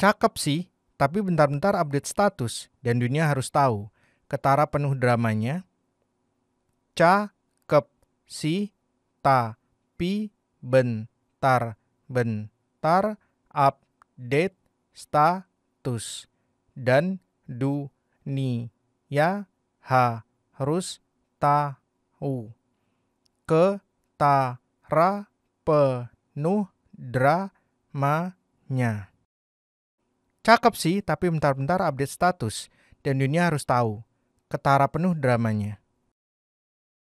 Cakep sih, tapi bentar-bentar update status dan dunia harus tahu. Ketara penuh dramanya. Cakep sih, tapi bentar bentar update status dan dunia harus tahu. Ketara penuh dramanya. Cakep sih, tapi bentar-bentar update status. Dan dunia harus tahu. Ketara penuh dramanya.